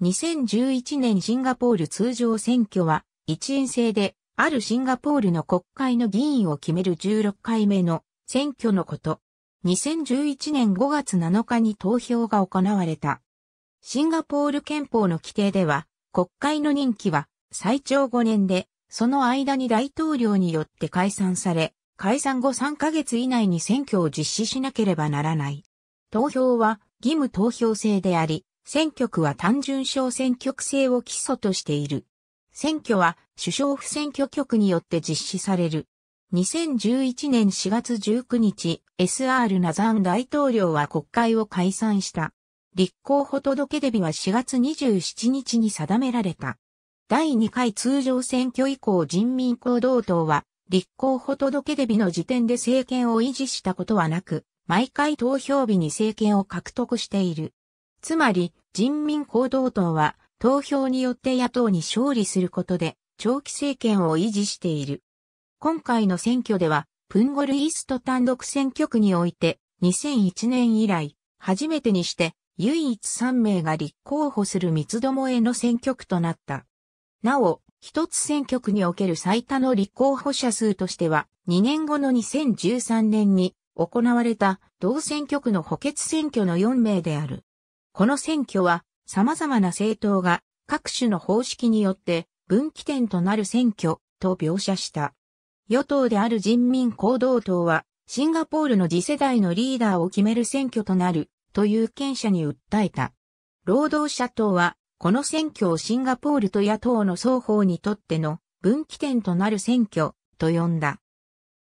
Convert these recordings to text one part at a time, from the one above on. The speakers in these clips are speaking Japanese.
2011年シンガポール通常選挙は、一円制で、あるシンガポールの国会の議員を決める16回目の選挙のこと。2011年5月7日に投票が行われた。シンガポール憲法の規定では、国会の任期は最長5年で、その間に大統領によって解散され、解散後3ヶ月以内に選挙を実施しなければならない。投票は義務投票制であり、選挙区は単純小選挙区制を基礎としている。選挙は首相府選挙局によって実施される。2011年4月19日、SR ナザン大統領は国会を解散した。立候補届出日は4月27日に定められた。第2回通常選挙以降人民行動党は、立候補届出日の時点で政権を維持したことはなく、毎回投票日に政権を獲得している。つまり、人民行動党は、投票によって野党に勝利することで、長期政権を維持している。今回の選挙では、プンゴルイースト単独選挙区において、2001年以来、初めてにして、唯一3名が立候補する三つどもえの選挙区となった。なお、一つ選挙区における最多の立候補者数としては、2年後の2013年に行われた同選挙区の補欠選挙の4名である。この選挙は様々な政党が各種の方式によって分岐点となる選挙と描写した。与党である人民行動党はシンガポールの次世代のリーダーを決める選挙となるという権者に訴えた。労働者党はこの選挙をシンガポールと野党の双方にとっての分岐点となる選挙と呼んだ。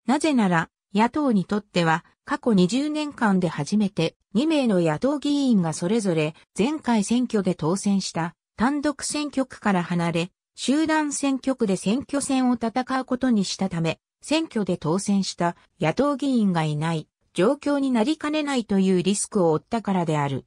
なぜなら野党にとっては過去20年間で初めて2名の野党議員がそれぞれ前回選挙で当選した単独選挙区から離れ、集団選挙区で選挙戦を戦うことにしたため、選挙で当選した野党議員がいない状況になりかねないというリスクを負ったからである。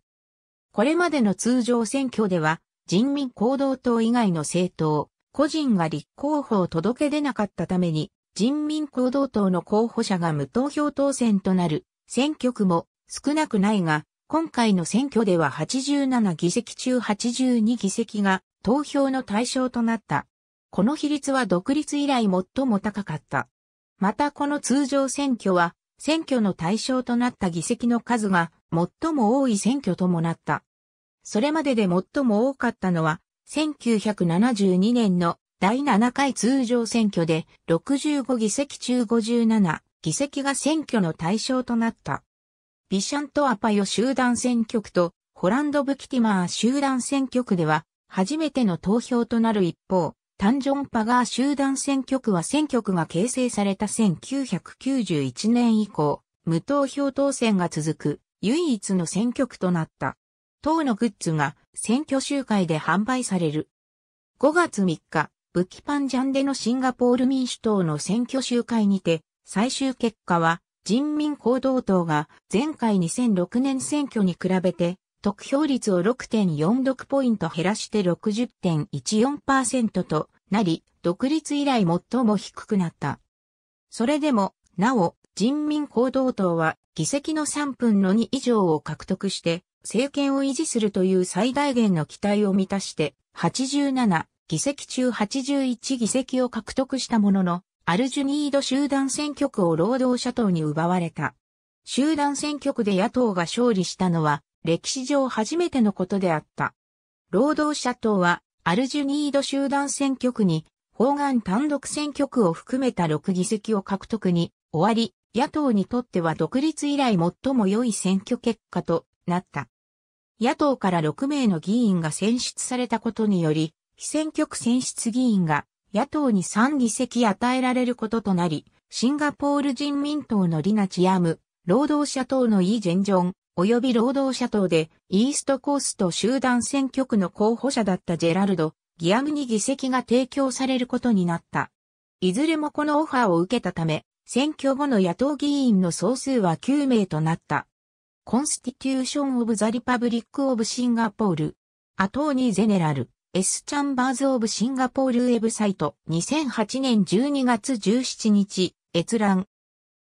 これまでの通常選挙では、人民行動党以外の政党、個人が立候補を届け出なかったために、人民行動党の候補者が無投票当選となる選挙区も少なくないが、今回の選挙では87議席中82議席が投票の対象となった。この比率は独立以来最も高かった。またこの通常選挙は、選挙の対象となった議席の数が最も多い選挙ともなった。それまでで最も多かったのは、1972年の第7回通常選挙で65議席中57議席が選挙の対象となった。ビシャント・アパヨ集団選挙区とホランド・ブキティマー集団選挙区では初めての投票となる一方、タンジョン・パガー集団選挙区は選挙区が形成された1991年以降、無投票当選が続く唯一の選挙区となった。党のグッズが選挙集会で販売される。5月3日、ブキパンジャンでのシンガポール民主党の選挙集会にて、最終結果は人民行動党が前回2006年選挙に比べて得票率を6.46ポイント減らして60.14%となり、独立以来最も低くなった。それでも、なお、人民行動党は議席の3分の2以上を獲得して政権を維持するという最大限の期待を満たして87議席中81議席を獲得したもののアルジュニード集団選挙区を労働者党に奪われた。集団選挙区で野党が勝利したのは歴史上初めてのことであった。労働者党はアルジュニード集団選挙区に方眼単独選挙区を含めた6議席を獲得に終わり、野党にとっては独立以来最も良い選挙結果となった。野党から6名の議員が選出されたことにより、非選挙区選出議員が野党に3議席与えられることとなり、シンガポール人民党のリナチアム、労働者党のイ・ジェンジョン、及び労働者党でイーストコースト集団選挙区の候補者だったジェラルド、ギアムに議席が提供されることになった。いずれもこのオファーを受けたため、選挙後の野党議員の総数は9名となった。コンスティテューション・オブ・ザ・リパブリック・オブ・シンガポール、アトーニー・ゼネラル。エスチャンバーズ・オブ・シンガポールウェブサイト2008年12月17日閲覧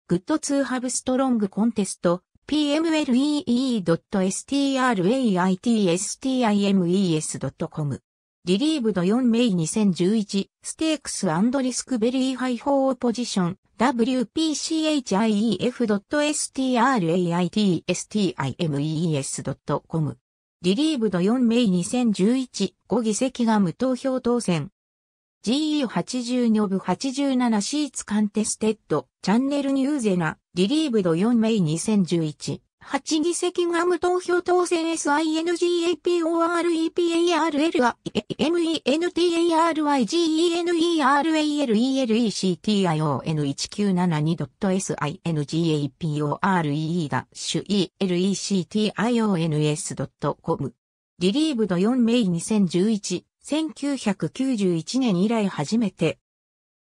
グッドツーハブストロングコンテスト p m l e e s t r a i t s t i m e s c o m リリーブド4メイ2011ステークスリスクベリーハイホーポジション w p c h i e f s t r a i t s t i m e s c o m リリーブド4名2011、5議席が無投票当選。GE80 ブ87シーツカンテステッド、チャンネルニューゼナ、リリーブド4名2011。8議席が無投票当選 s i n g a p e r e p a r y m e n t a r y g e n e l e c t i o n 1 9 7 2 s i n e g a p o r e e シュ elections.com リリーブド4名2011、1991年以来初めて、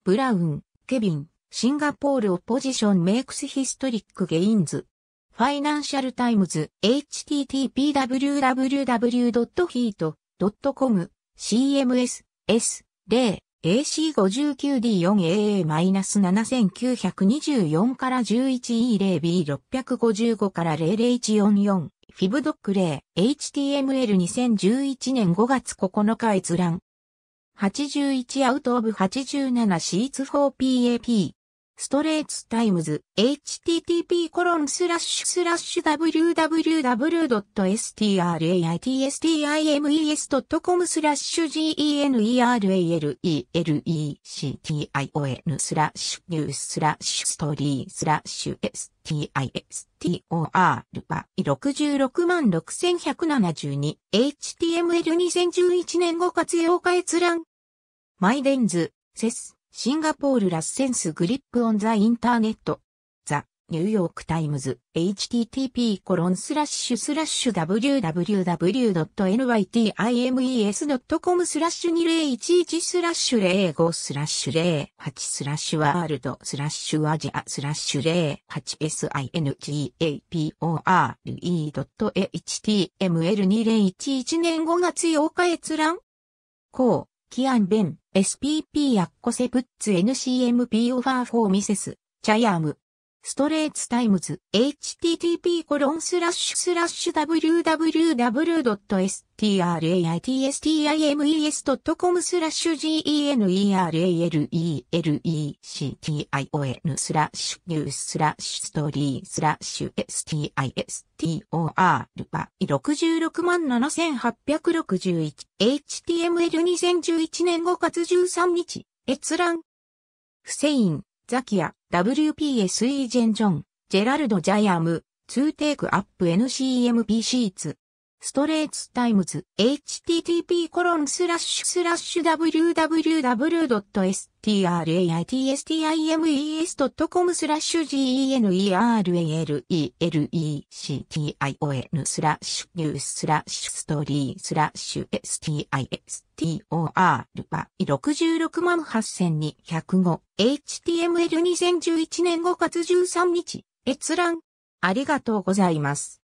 ブラウン、ケビン、シンガポールオポジションメイクスヒストリックゲインズ。ファイナンシャルタイムズ、http://www.heat.com、cms、s、0、AC59D4AA-7924 から 11E0B655 から00144、フィブドック0、HTML2011 年5月9日閲覧。81アウトオブ 87C24PAP ストレーツタイムズ、http://www.straitstimes.com スラッシュ generalelelecion スラッシュニューススラッシュストーリースラッシュ STISTOR は66 6172 HTML2011 年5月8日閲覧マイデンズ、セスシンガポールラッセンスグリップオンザインターネット。ザ・ニューヨークタイムズ http コロンスラッシュスラッシュ www.nytimes.com スラッシュ2011スラッシュ05スラッシュ08スラッシュワールドスラッシュアジアスラッシュ 08singapore.html2011 年5月8日閲覧こう。キアンベン、SPP アッコセプッツ NCMP オファーフォーミセス、チャヤーム、ストレーツタイムズ、http コロンスラッシュスラッシュ www.straitstimes.com スラッシュ generalelection スラッシュニューススラッシュストーリースラッシュ stistor 66万7861 html2011 年5月13日閲覧。フセインザキヤ、WPSE ジェンジョン、ジェラルド・ジャイアム、ツーテイクアップ NCMP シーツ。ストレーツタイムズ、http://www.straitstimes.com スラッシュ generalelection スラッシュニューススラッシュストーリースラッシュ stistor は66万8205 HTML2011 年5月13日閲覧ありがとうございます。